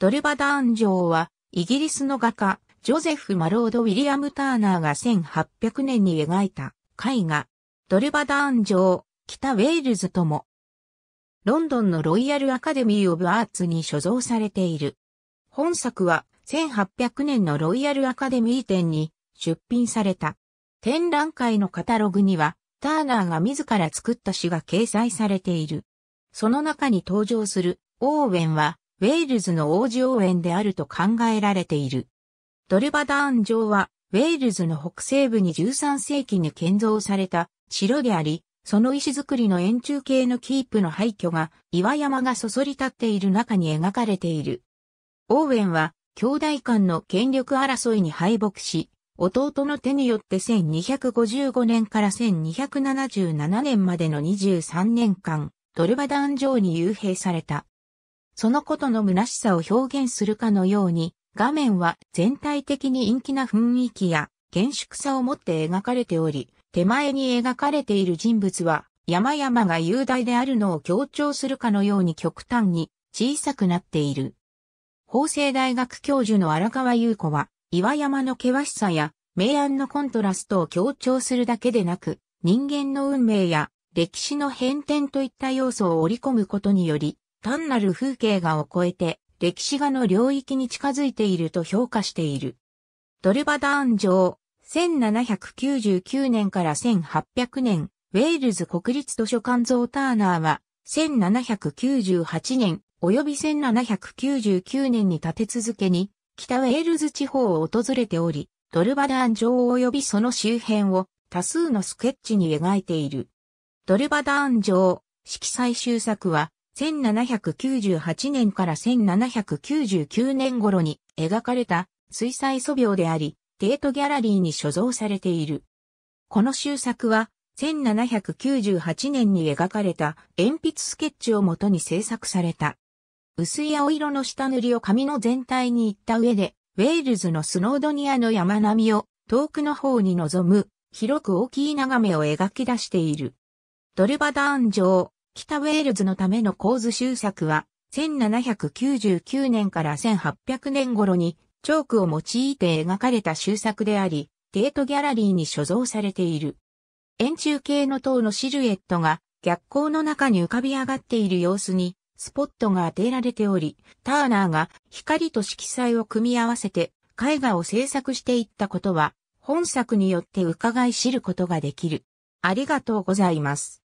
ドルバダーン城は、イギリスの画家、ジョゼフ・マロード・ウィリアム・ターナーが1800年に描いた絵画、ドルバダーン城、北ウェールズとも、ロンドンのロイヤル・アカデミー・オブ・アーツに所蔵されている。本作は1800年のロイヤル・アカデミー展に出品された。展覧会のカタログには、ターナーが自ら作った詩が掲載されている。その中に登場するオーウェンは、ウェールズの王子応援であると考えられている。ドルバダーン城は、ウェールズの北西部に13世紀に建造された城であり、その石造りの円柱形のキープの廃墟が岩山がそそり立っている中に描かれている。オーウェンは兄弟間の権力争いに敗北し、弟の手によって1255年から1277年までの23年間、ドルバダン城に幽閉された。そのことの虚しさを表現するかのように、画面は全体的に陰気な雰囲気や厳粛さを持って描かれており、手前に描かれている人物は山々が雄大であるのを強調するかのように極端に小さくなっている。法政大学教授の荒川優子は、岩山の険しさや明暗のコントラストを強調するだけでなく、人間の運命や歴史の変遷といった要素を織り込むことにより、単なる風景画を超えて歴史画の領域に近づいていると評価している。ドルバダーン城、1799年から1800年、ウェールズ国立図書館ゾーターナーは、1798年及び1799年に立て続けに、北ウェールズ地方を訪れており、ドルバダーン城及びその周辺を多数のスケッチに描いている。ドルバダーン城、色彩集作は、1798年から1799年頃に描かれた水彩素描であり、デートギャラリーに所蔵されている。この集作は、1798年に描かれた鉛筆スケッチをもとに制作された。薄い青色の下塗りを紙の全体に行った上で、ウェールズのスノードニアの山並みを遠くの方に望む広く大きい眺めを描き出している。ドルバダーン城、北ウェールズのための構図集作は、1799年から1800年頃に、チョークを用いて描かれた集作であり、ゲートギャラリーに所蔵されている。円柱形の塔のシルエットが逆光の中に浮かび上がっている様子にスポットが当てられており、ターナーが光と色彩を組み合わせて絵画を制作していったことは本作によって伺い知ることができる。ありがとうございます。